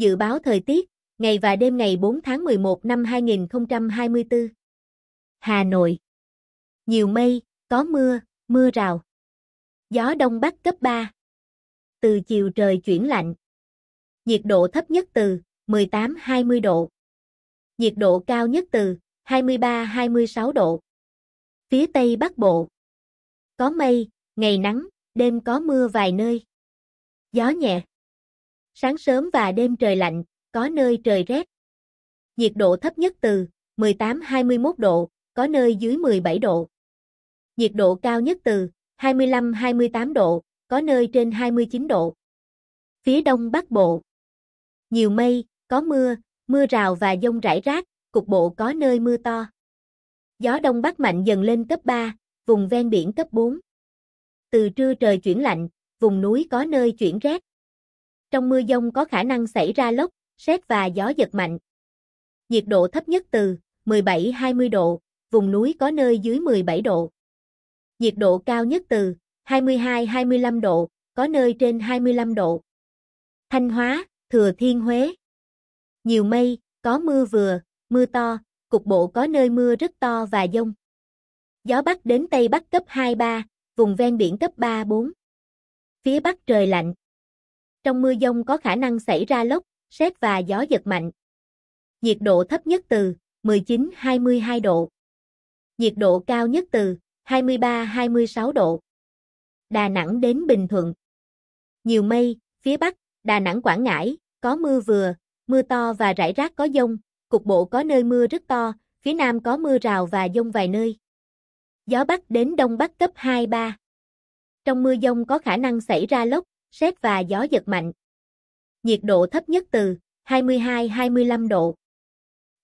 Dự báo thời tiết, ngày và đêm ngày 4 tháng 11 năm 2024. Hà Nội. Nhiều mây, có mưa, mưa rào. Gió đông bắc cấp 3. Từ chiều trời chuyển lạnh. Nhiệt độ thấp nhất từ 18-20 độ. Nhiệt độ cao nhất từ 23-26 độ. Phía Tây Bắc Bộ. Có mây, ngày nắng, đêm có mưa vài nơi. Gió nhẹ sáng sớm và đêm trời lạnh, có nơi trời rét. Nhiệt độ thấp nhất từ 18-21 độ, có nơi dưới 17 độ. Nhiệt độ cao nhất từ 25-28 độ, có nơi trên 29 độ. Phía đông bắc bộ. Nhiều mây, có mưa, mưa rào và dông rải rác, cục bộ có nơi mưa to. Gió đông bắc mạnh dần lên cấp 3, vùng ven biển cấp 4. Từ trưa trời chuyển lạnh, vùng núi có nơi chuyển rét. Trong mưa dông có khả năng xảy ra lốc, xét và gió giật mạnh. Nhiệt độ thấp nhất từ 17-20 độ, vùng núi có nơi dưới 17 độ. Nhiệt độ cao nhất từ 22-25 độ, có nơi trên 25 độ. Thanh Hóa, Thừa Thiên Huế. Nhiều mây, có mưa vừa, mưa to, cục bộ có nơi mưa rất to và dông. Gió Bắc đến Tây Bắc cấp 2-3, vùng ven biển cấp 3-4. Phía Bắc trời lạnh, trong mưa dông có khả năng xảy ra lốc, xét và gió giật mạnh. Nhiệt độ thấp nhất từ 19-22 độ. Nhiệt độ cao nhất từ 23-26 độ. Đà Nẵng đến Bình Thuận. Nhiều mây, phía Bắc, Đà Nẵng Quảng Ngãi, có mưa vừa, mưa to và rải rác có dông, cục bộ có nơi mưa rất to, phía Nam có mưa rào và dông vài nơi. Gió Bắc đến Đông Bắc cấp 2-3. Trong mưa dông có khả năng xảy ra lốc, sét và gió giật mạnh. Nhiệt độ thấp nhất từ 22-25 độ.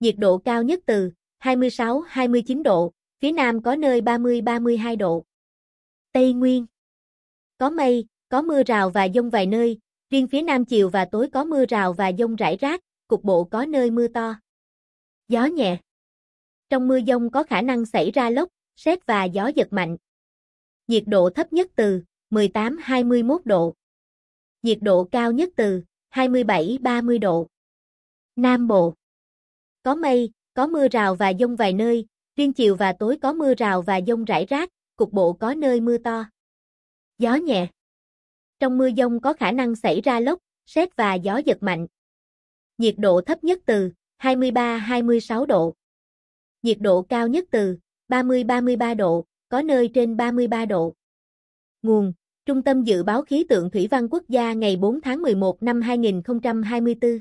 Nhiệt độ cao nhất từ 26-29 độ, phía Nam có nơi 30-32 độ. Tây Nguyên Có mây, có mưa rào và dông vài nơi, riêng phía Nam chiều và tối có mưa rào và dông rải rác, cục bộ có nơi mưa to. Gió nhẹ Trong mưa dông có khả năng xảy ra lốc, sét và gió giật mạnh. Nhiệt độ thấp nhất từ 18-21 độ nhiệt độ cao nhất từ 27-30 độ. Nam Bộ Có mây, có mưa rào và dông vài nơi, riêng chiều và tối có mưa rào và dông rải rác, cục bộ có nơi mưa to. Gió nhẹ Trong mưa dông có khả năng xảy ra lốc, xét và gió giật mạnh. Nhiệt độ thấp nhất từ 23-26 độ. Nhiệt độ cao nhất từ 30-33 độ, có nơi trên 33 độ. Nguồn Trung tâm Dự báo Khí tượng Thủy văn Quốc gia ngày 4 tháng 11 năm 2024